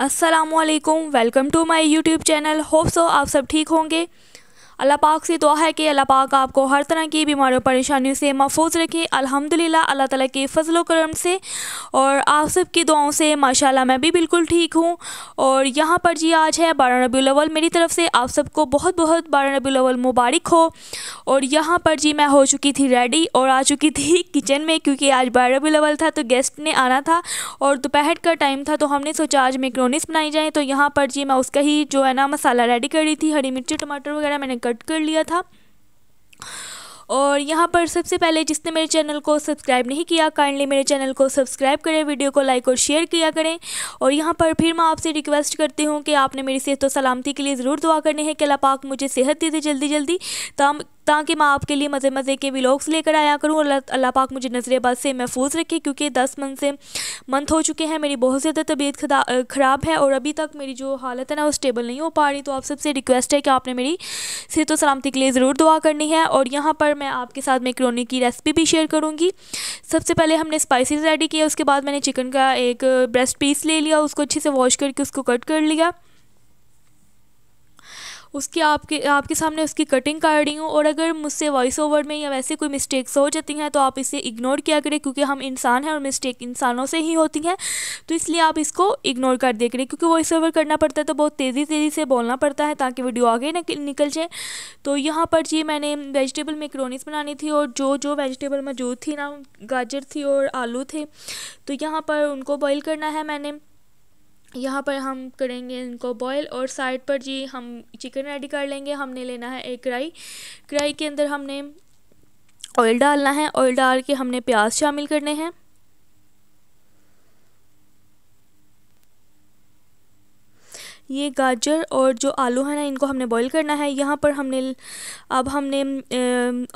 Aslam welcome to my YouTube channel hope so आप सब ठीक होंगे अल्लाह पाक से दुआ है कि अल्लाह पाक आपको हर तरह की बीमारियों परेशानियों से महफूज रखे अल्हम्दुलिल्लाह अल्लाह ताला के फजल करम से और आप सब की दुआओं से माशाल्लाह मैं भी बिल्कुल ठीक हूँ और यहाँ पर जी आज है बारह रबी अवल मेरी तरफ से आप सबको बहुत बहुत बारह रबी अवल मुबारक हो और यहाँ पर जी मैं हो चुकी थी रेडी और आ चुकी थी किचन में क्योंकि आज बारह रबी अलवल था तो गेस्ट ने आना था और दोपहर का टाइम था तो हमने सोचा आज मेक्रोनिस बनाई जाए तो यहाँ पर जी मैं उसका ही जो है ना मसाला रेडी कर रही थी हरी मिर्ची टमाटर वगैरह मैंने कर कट कर लिया था और यहाँ पर सबसे पहले जिसने मेरे चैनल को सब्सक्राइब नहीं किया काइंडली मेरे चैनल को सब्सक्राइब करें वीडियो को लाइक और शेयर किया करें और यहाँ पर फिर मैं आपसे रिक्वेस्ट करती हूँ कि आपने मेरी सेहत और सलामती के लिए ज़रूर दुआ करनी है कि पाक मुझे सेहत दे दे जल्दी जल्दी तम तो ताकि मैं आपके लिए मज़े मज़े के व्लॉग्स लेकर आया करूँ अल्लाह पाक मुझे नज़रबाद से महफूज रखे क्योंकि दस मंथ से मंथ हो चुके हैं मेरी बहुत ज़्यादा तबीयत ख़राब है और अभी तक मेरी जो हालत है ना वो स्टेबल नहीं हो पा रही तो आप सबसे रिक्वेस्ट है कि आपने मेरी सेहत सलामती के लिए ज़रूर दुआ करनी है और यहाँ पर मैं आपके साथ मेकरोनी की रेसिपी भी शेयर करूँगी सबसे पहले हमने स्पाइसेस रेडी किया उसके बाद मैंने चिकन का एक ब्रेस्ट पीस ले लिया उसको अच्छे से वॉश करके उसको कट कर लिया उसकी आपके आपके सामने उसकी कटिंग कर रही हूँ और अगर मुझसे वॉइस ओवर में या वैसे कोई मिस्टेक्स हो जाती हैं तो आप इसे इग्नोर किया करें क्योंकि हम इंसान हैं और मिस्टेक इंसानों से ही होती हैं तो इसलिए आप इसको इग्नोर कर दिया करें क्योंकि वॉइस ओवर करना पड़ता है तो बहुत तेज़ी तेज़ी से बोलना पड़ता है ताकि वीडियो आगे निकल जाए तो यहाँ पर जी मैंने वेजिटेबल मेकरोनीस बनानी थी और जो जो वेजिटेबल मौजूद थी ना गाजर थी और आलू थे तो यहाँ पर उनको बॉईल करना है मैंने यहाँ पर हम करेंगे इनको बॉईल और साइड पर जी हम चिकन रेडी कर लेंगे हमने लेना है एक कढ़ाई कढ़ाई के अंदर हमने ऑयल डालना है ऑयल डाल के हमने प्याज शामिल करने हैं ये गाजर और जो आलू है ना इनको हमने बॉईल करना है यहाँ पर हमने अब हमने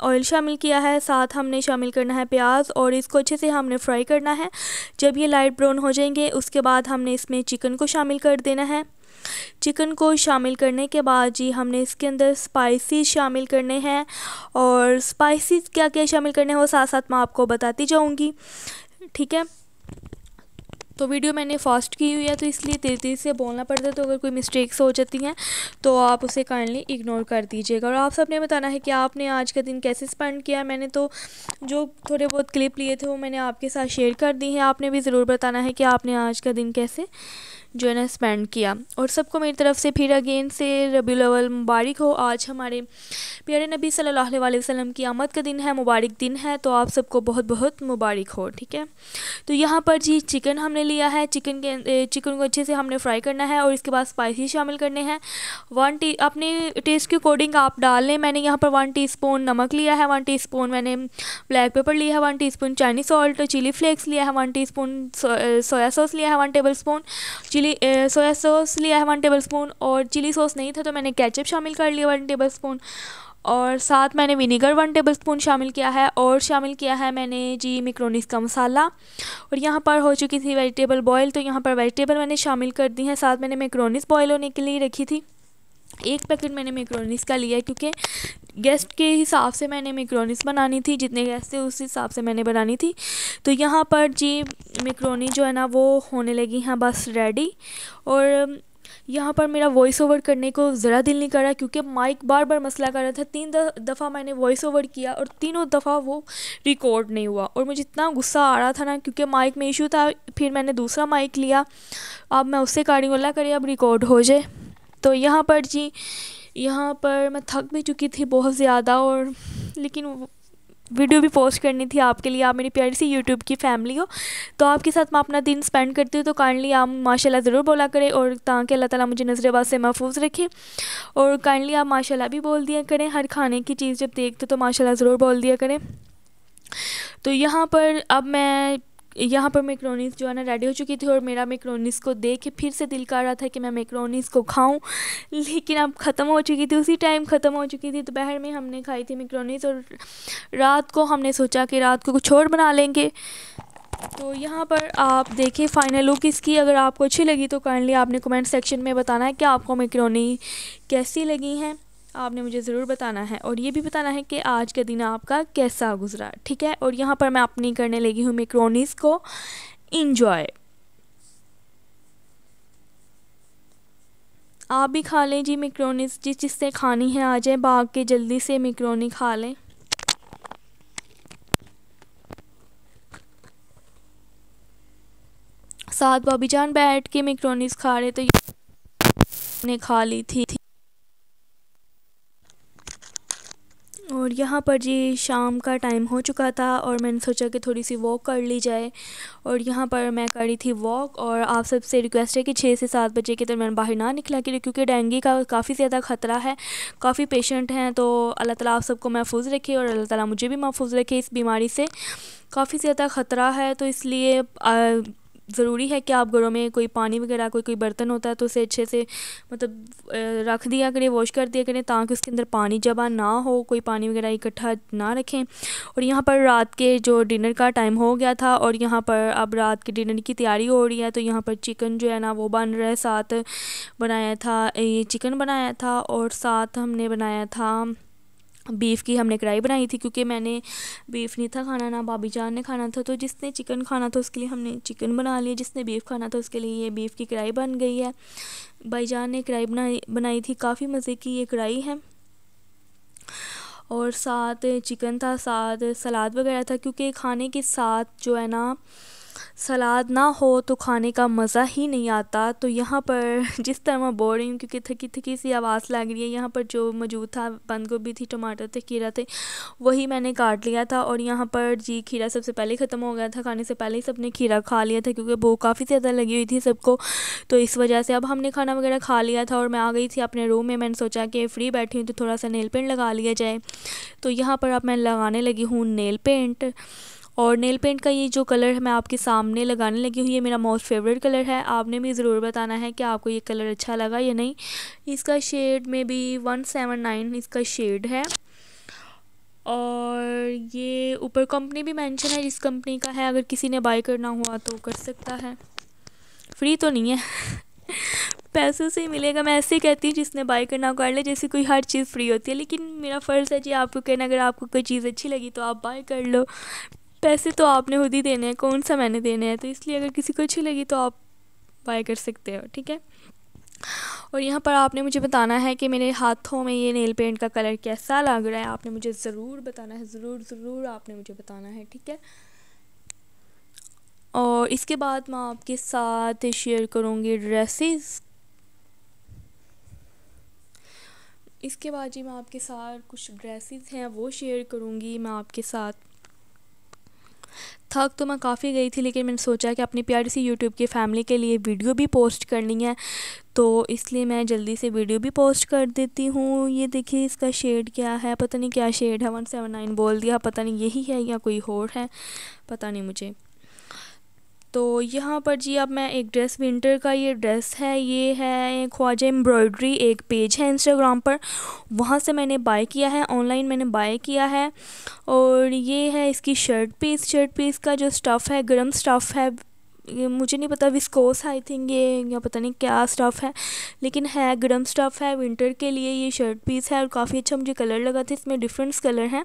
ऑयल शामिल किया है साथ हमने शामिल करना है प्याज और इसको अच्छे से हमने फ्राई करना है जब ये लाइट ब्राउन हो जाएंगे उसके बाद हमने इसमें चिकन को शामिल कर देना है चिकन को शामिल करने के बाद जी हमने इसके अंदर स्पाइसी शामिल करने हैं और स्पाइसी क्या क्या शामिल करने हैं वो साथ साथ मैं आपको बताती जाऊँगी ठीक है तो वीडियो मैंने फास्ट की हुई है तो इसलिए तेज़ तेज़ से बोलना पड़ता है तो अगर कोई मिस्टेक्स हो जाती हैं तो आप उसे काइंडली इग्नोर कर दीजिएगा और आप सबने बताना है कि आपने आज का दिन कैसे स्पेंड किया मैंने तो जो थोड़े बहुत क्लिप लिए थे वो मैंने आपके साथ शेयर कर दी हैं आपने भी ज़रूर बताना है कि आपने आज का दिन कैसे जो है ना स्पेंड किया और सबको मेरी तरफ से फिर अगेन से रबी अवल मुबारक हो आज हमारे प्यारे नबी सल्लल्लाहु अलैहि वसल्लम की आमद का दिन है मुबारक दिन है तो आप सबको बहुत बहुत मुबारक हो ठीक है तो यहाँ पर जी चिकन हमने लिया है चिकन के चिकन को अच्छे से हमने फ्राई करना है और इसके बाद स्पाइसी शामिल करने हैं वन टी अपने टेस्ट के अकॉर्डिंग आप डाल लें मैंने यहाँ पर वन टी नमक लिया है वन टी मैंने ब्लैक पेपर लिया है one tea Chinese salt chili flakes लिया है वन टी सोया सॉस लिया है one tablespoon chili chili soya sauce लिया है वन टेबल स्पून और चिली सॉस नहीं था तो मैंने कैचअप शामिल कर लिया वन टेबल स्पून और साथ मैंने विनीगर वन टेबल स्पून शामिल किया है और शामिल किया है मैंने जी मिक्रोनिस का मसाला और यहाँ पर हो चुकी थी वेजिटेबल बॉयल तो यहाँ पर वेजिटेबल मैंने शामिल कर दी है साथ मैंने मिक्रोनिस बॉयल होने के लिए रखी थी एक पैकेट मैंने मेक्रोनिस का लिया क्योंकि गेस्ट के हिसाब से मैंने मेक्रोनिस बनानी थी जितने गेस्ट थे उस हिसाब से मैंने बनानी थी तो यहाँ पर जी मेक्रोनी जो है ना वो होने लगी हैं बस रेडी और यहाँ पर मेरा वॉइस ओवर करने को ज़रा दिल नहीं कर रहा क्योंकि माइक बार बार मसला कर रहा था तीन दफ़ा मैंने वॉइस ओवर किया और तीनों दफ़ा वो रिकॉर्ड नहीं हुआ और मुझे इतना गुस्सा आ रहा था ना क्योंकि माइक में इशू था फिर मैंने दूसरा माइक लिया अब मैं उससे कार्डिंग अल्लाह करी अब रिकॉर्ड हो जाए तो यहाँ पर जी यहाँ पर मैं थक भी चुकी थी बहुत ज़्यादा और लेकिन वीडियो भी पोस्ट करनी थी आपके लिए आप मेरी प्यारी सी यूट्यूब की फैमिली हो तो आपके साथ मैं अपना दिन स्पेंड करती हूँ तो काइंडली आप माशाल्लाह ज़रूर बोला करें और ताकि अल्लाह ताला मुझे नज़रबाज से महफूज रखे और काइंडली आप माशाल्लाह भी बोल दिया करें हर खाने की चीज़ जब देखते तो माशाल्लाह ज़रूर बोल दिया करें तो यहाँ पर अब मैं यहाँ पर मेक्रोनीस जो है ना रेडी हो चुकी थी और मेरा मेक्रोनीस को देख के फिर से दिल कर रहा था कि मैं मेक्रोनीस को खाऊं लेकिन अब ख़त्म हो चुकी थी उसी टाइम ख़त्म हो चुकी थी दोपहर में हमने खाई थी मेक्रोनीस और रात को हमने सोचा कि रात को कुछ और बना लेंगे तो यहाँ पर आप देखें फाइनल लुक इसकी अगर आपको अच्छी लगी तो काइंडली आपने कमेंट सेक्शन में बताना है कि आपको मेक्रोनी कैसी लगी हैं आपने मुझे ज़रूर बताना है और ये भी बताना है कि आज का दिन आपका कैसा गुजरा ठीक है और यहाँ पर मैं अपनी करने लगी हूँ मेक्रोनीस को इन्जॉय आप भी खा लें जी मेक्रोनीस जिस जिससे खानी है आ जाए भाग के जल्दी से मेक्रोनी खा लें साथ बॉबी जान बैठ के मेक्रोनीस खा रहे तो ने खा ली थी और यहाँ पर जी शाम का टाइम हो चुका था और मैंने सोचा कि थोड़ी सी वॉक कर ली जाए और यहाँ पर मैं कर रही थी वॉक और आप सबसे रिक्वेस्ट है कि छः से सात बजे के दरमियान बाहर ना निकला करें क्योंकि डेंगू का काफ़ी ज़्यादा ख़तरा है काफ़ी पेशेंट हैं तो अल्लाह ताला आप सबको महफूज रखे और अल्लाह ताला मुझे भी महफूज रखे इस बीमारी से काफ़ी ज़्यादा ख़तरा है तो इसलिए ज़रूरी है कि आप घरों में कोई पानी वगैरह कोई कोई बर्तन होता है तो उसे अच्छे से मतलब रख दिया करें वॉश कर दिया करें ताकि उसके अंदर पानी जमा ना हो कोई पानी वगैरह इकट्ठा ना रखें और यहाँ पर रात के जो डिनर का टाइम हो गया था और यहाँ पर अब रात के डिनर की तैयारी हो रही है तो यहाँ पर चिकन जो है ना वो बन रहा है साथ बनाया था ये चिकन बनाया था और साथ हमने बनाया था बीफ़ की हमने कढ़ाई बनाई थी क्योंकि मैंने बीफ़ नहीं था खाना ना भाभी जान ने खाना था तो जिसने चिकन खाना था उसके लिए हमने चिकन बना लिया जिसने बीफ़ खाना था उसके लिए ये बीफ़ की कढ़ाई बन गई है भाईजान ने कढ़ाई बनाई बनाई थी काफ़ी मज़े की ये कढ़ाई है और साथ चिकन था साथ सलाद वगैरह था क्योंकि खाने के साथ जो है ना सलाद ना हो तो खाने का मज़ा ही नहीं आता तो यहाँ पर जिस तरह मैं बोल रही हूँ क्योंकि थकी थकी सी आवाज़ लग रही है यहाँ पर जो मौजूद था बंद गोभी थी टमाटर थे खीरा थे वही मैंने काट लिया था और यहाँ पर जी खीरा सबसे पहले ख़त्म हो गया था खाने से पहले ही सबने खीरा खा लिया था क्योंकि वो काफ़ी ज़्यादा लगी हुई थी सबको तो इस वजह से अब हमने खाना वगैरह खा लिया था और मैं आ गई थी अपने रूम में मैंने सोचा कि फ्री बैठी हूँ तो थोड़ा सा नेल पेंट लगा लिया जाए तो यहाँ पर अब मैं लगाने लगी हूँ नेल पेंट और नेल पेंट का ये जो कलर है मैं आपके सामने लगाने लगी हूँ ये मेरा मोस्ट फेवरेट कलर है आपने भी ज़रूर बताना है कि आपको ये कलर अच्छा लगा या नहीं इसका शेड में भी वन सेवन नाइन इसका शेड है और ये ऊपर कंपनी भी मेंशन है जिस कंपनी का है अगर किसी ने बाय करना हुआ तो कर सकता है फ्री तो नहीं है पैसों से ही मिलेगा मैं ऐसे ही कहती हूँ जिसने बाय करना कर ले जैसे कोई हर चीज़ फ्री होती है लेकिन मेरा फ़र्ज़ है जी आपको कहना अगर आपको कोई चीज़ अच्छी लगी तो आप बाय कर लो पैसे तो आपने खुद ही देने हैं कौन सा मैंने देने हैं तो इसलिए अगर किसी को अच्छी लगी तो आप बाय कर सकते हो ठीक है और यहाँ पर आपने मुझे बताना है कि मेरे हाथों में ये नेल पेंट का कलर कैसा लग रहा है आपने मुझे ज़रूर बताना है ज़रूर ज़रूर आपने मुझे बताना है ठीक है और इसके बाद मैं आपके साथ शेयर करूँगी ड्रेसेस इसके बाद जी मैं आपके साथ कुछ ड्रेसेस हैं वो शेयर करूँगी मैं आपके साथ थक तो मैं काफ़ी गई थी लेकिन मैंने सोचा कि अपनी प्यारी सी यूट्यूब की फैमिली के लिए वीडियो भी पोस्ट करनी है तो इसलिए मैं जल्दी से वीडियो भी पोस्ट कर देती हूँ ये देखिए इसका शेड क्या है पता नहीं क्या शेड है वन सेवन नाइन बोल दिया पता नहीं यही है या कोई और है पता नहीं मुझे तो यहाँ पर जी अब मैं एक ड्रेस विंटर का ये ड्रेस है ये है ख्वाजा एम्ब्रॉयडरी एक पेज है इंस्टाग्राम पर वहाँ से मैंने बाय किया है ऑनलाइन मैंने बाय किया है और ये है इसकी शर्ट पीस शर्ट पीस का जो स्टफ़ है गर्म स्टफ़ है ये मुझे नहीं पता विस्कोस आई थिंक ये या पता नहीं क्या स्टफ़ है लेकिन है गर्म स्टफ़ है विंटर के लिए ये शर्ट पीस है और काफ़ी अच्छा मुझे कलर लगा था इसमें डिफरेंट्स कलर हैं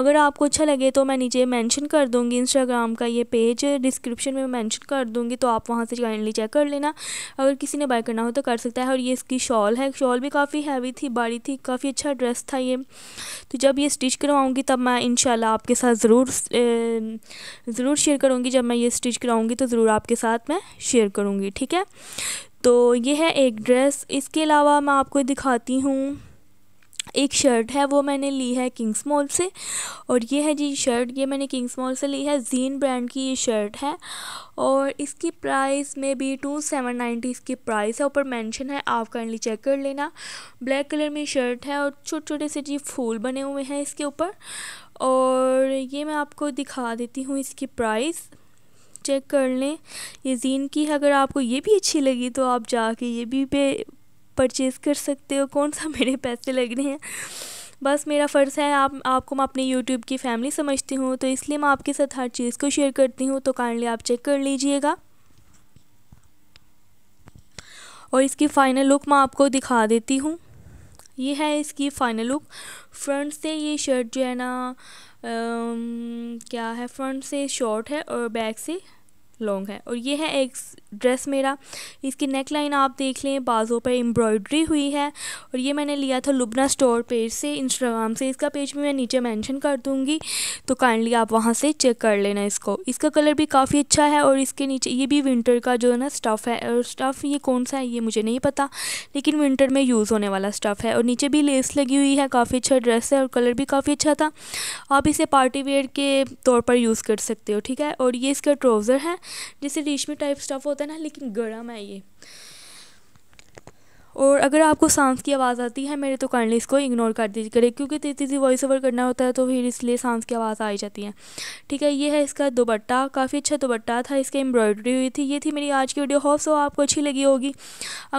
अगर आपको अच्छा लगे तो मैं नीचे मेंशन कर दूँगी इंस्टाग्राम का ये पेज डिस्क्रिप्शन में मेंशन कर दूँगी तो आप वहाँ से काइंडली चेक कर लेना अगर किसी ने बाय करना हो तो कर सकता है और ये इसकी शॉल है शॉल भी काफ़ी हैवी थी बड़ी थी काफ़ी अच्छा ड्रेस था ये तो जब ये स्टिच करवाऊँगी तब मैं इन आपके साथ ज़रूर ज़रूर शेयर करूँगी जब मैं ये स्टिच कराऊँगी तो ज़रूर ज़रूर आपके साथ मैं शेयर करूँगी ठीक है तो ये है एक ड्रेस इसके अलावा मैं आपको दिखाती हूँ एक शर्ट है वो मैंने ली है किंग्स मॉल से और ये है जी शर्ट ये मैंने किंग्स मॉल से ली है जीन ब्रांड की ये शर्ट है और इसकी प्राइस में भी टू सेवन नाइन्टी इसकी प्राइस है ऊपर मेंशन है आप काइंडली चेक कर लेना ब्लैक कलर में शर्ट है और छोटे छोटे से जी फूल बने हुए हैं इसके ऊपर और ये मैं आपको दिखा देती हूँ इसकी प्राइस चेक कर लें ये जीन की है अगर आपको ये भी अच्छी लगी तो आप जाके ये भी पे परचेज़ कर सकते हो कौन सा मेरे पैसे लग रहे हैं बस मेरा फ़र्ज़ है आप आपको मैं अपने यूट्यूब की फैमिली समझती हूँ तो इसलिए मैं आपके साथ हर चीज़ को शेयर करती हूँ तो काइंडली आप चेक कर लीजिएगा और इसकी फ़ाइनल लुक मैं आपको दिखा देती हूँ ये है इसकी फाइनल लुक फ्रंट से ये शर्ट जो है ना आ, क्या है फ्रंट से शॉर्ट है और बैक से लॉन्ग है और ये है एक ड्रेस मेरा इसकी नेक लाइन आप देख लें बाज़ों पर एम्ब्रॉयड्री हुई है और ये मैंने लिया था लुबना स्टोर पेज से इंस्टाग्राम से इसका पेज भी मैं नीचे मेंशन कर दूँगी तो काइंडली आप वहाँ से चेक कर लेना इसको इसका कलर भी काफ़ी अच्छा है और इसके नीचे ये भी विंटर का जो है ना स्टफ़ है और स्टफ़ ये कौन सा है ये मुझे नहीं पता लेकिन विंटर में यूज़ होने वाला स्टफ़ है और नीचे भी लेस लगी हुई है काफ़ी अच्छा ड्रेस है और कलर भी काफ़ी अच्छा था आप इसे पार्टी वेयर के तौर पर यूज़ कर सकते हो ठीक है और ये इसका ट्राउज़र है जैसे रेशमी टाइप स्टफ़ होता है ना लेकिन गर्म है ये और अगर आपको सांस की आवाज़ आती है मेरे तो काइंडली इसको इग्नोर कर दीजिए करें क्योंकि तेज़ी तेज़ी वॉइस ओवर करना होता है तो फिर इसलिए सांस की आवाज़ आ जाती है ठीक है ये है इसका दुपट्टा काफ़ी अच्छा दुपट्टा था इसकी एम्ब्रॉयडरी हुई थी ये थी मेरी आज की वीडियो होप सो आपको अच्छी लगी होगी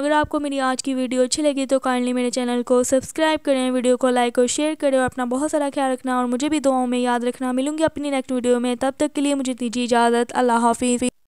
अगर आपको मेरी आज की वीडियो अच्छी लगी तो काइंडली मेरे चैनल को सब्सक्राइब करें वीडियो को लाइक और शेयर करें और अपना बहुत सारा ख्याल रखना और मुझे भी दुआओं में याद रखना मिलूंगी अपनी नेक्स्ट वीडियो में तब तक के लिए मुझे दीजिए इजाज़त अल्लाह हाफिज़